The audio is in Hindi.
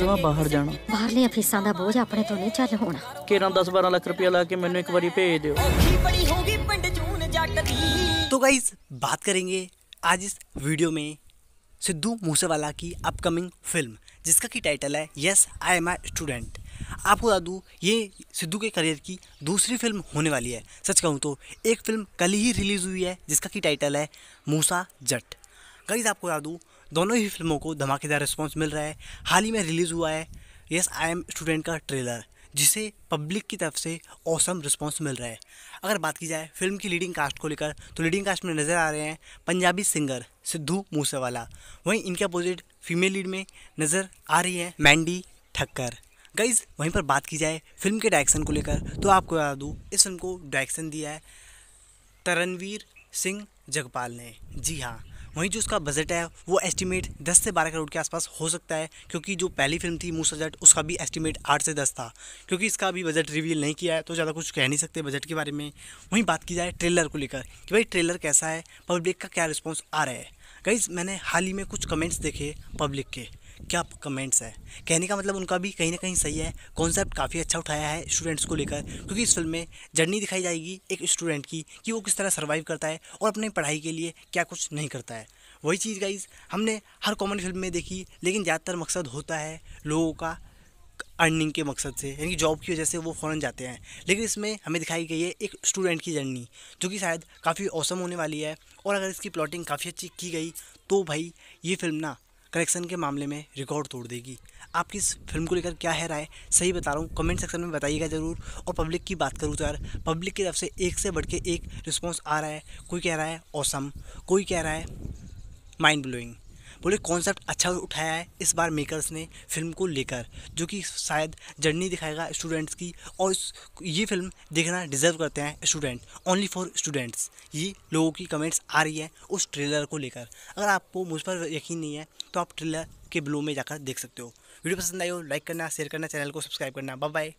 ਬਾਹਰ ਜਾਣਾ ਫੀਸਾਂ ਦਾ ਬੋਝ ਆਪਣੇ ਤੋਂ ਨਹੀਂ ਚੱਲ ਹੋਣਾ 10 12 ਲੱਖ ਰੁਪਇਆ ਲਾ ਕੇ ਮੈਨੂੰ ਇੱਕ ਵਾਰੀ ਭੇਜ ਦਿਓ ਬੜੀ ਹੋ ਗਈ ਪਿੰਡ ਜੱਟ ਦੀ सिद्धू मूसेवाला की अपकमिंग फिल्म जिसका की टाइटल है yes I am a student आपको बता दूँ ये सिद्धू के करियर की दूसरी फिल्म होने वाली है सच कहूँ तो एक फिल्म कल ही रिलीज़ हुई है जिसका की टाइटल है मूसा जट गाइस आपको बता दूँ दोनों ही फिल्मों को धमाकेदार रिस्पॉन्स मिल रहा है हाल ही में रिलीज़ हुआ है यस आई एम स्टूडेंट का ट्रेलर जिसे पब्लिक की तरफ से औसम रिस्पॉन्स मिल रहा है अगर बात की जाए फिल्म की लीडिंग कास्ट को लेकर तो लीडिंग कास्ट में नज़र आ रहे हैं पंजाबी सिंगर सिद्धू मूसेवाला वहीं इनके अपोजिट फीमेल लीड में नज़र आ रही है मैंडी ठक्कर गाइज वहीं पर बात की जाए फिल्म के डायरेक्शन को लेकर तो आपको बता दूँ इस फिल्म को डायरेक्शन दिया है तरनवीर सिंह जगपाल ने जी हाँ वहीं जो उसका बजट है वो एस्टिमेट दस से बारह करोड़ के आसपास हो सकता है क्योंकि जो पहली फिल्म थी मूसा जट उसका भी एस्टिमेट आठ से दस था क्योंकि इसका अभी बजट रिवील नहीं किया है तो ज़्यादा कुछ कह नहीं सकते बजट के बारे में वहीं बात की जाए ट्रेलर को लेकर कि भाई ट्रेलर कैसा है पब्लिक का क्या रिस्पॉन्स आ रहा है गाइज मैंने हाल ही में कुछ कमेंट्स देखे पब्लिक के क्या कमेंट्स है कहने का मतलब उनका भी कहीं ना कहीं सही है कॉन्सेप्ट काफ़ी अच्छा उठाया है स्टूडेंट्स को लेकर क्योंकि इस फिल्म में जर्नी दिखाई जाएगी एक स्टूडेंट की कि वो किस तरह सर्वाइव करता है और अपनी पढ़ाई के लिए क्या कुछ नहीं करता है वही चीज़ गाइज हमने हर कॉमन फिल्म में देखी लेकिन ज़्यादातर मकसद होता है लोगों का अर्निंग के मकसद से यानी कि जॉब की वजह से वो फ़ौरन जाते हैं लेकिन इसमें हमें दिखाई गई है एक स्टूडेंट की जर्नी जो कि शायद काफ़ी औसम होने वाली है और अगर इसकी प्लॉटिंग काफ़ी अच्छी की गई तो भाई ये फिल्म ना करेक्शन के मामले में रिकॉर्ड तोड़ देगी आपकी इस फिल्म को लेकर क्या है राय सही बता रहा हूँ कमेंट सेक्शन में बताइएगा ज़रूर और पब्लिक की बात करूँ तो यार पब्लिक की तरफ से एक से बढ़ के एक रिस्पॉन्स आ रहा है कोई कह रहा है औसम कोई कह रहा है माइंड ब्लोइंग बोले कॉन्सेप्ट अच्छा उठाया है इस बार मेकर्स ने फिल्म को लेकर जो कि शायद जर्नी दिखाएगा स्टूडेंट्स की और ये फिल्म देखना डिज़र्व करते हैं स्टूडेंट ओनली फॉर स्टूडेंट्स ये लोगों की कमेंट्स आ रही है उस ट्रेलर को लेकर अगर आपको मुझ पर यकीन नहीं है तो आप ट्रेलर के ब्लो में जाकर देख सकते हो वीडियो पसंद आई हो लाइक करना शेयर करना चैनल को सब्सक्राइब करना बाय बाय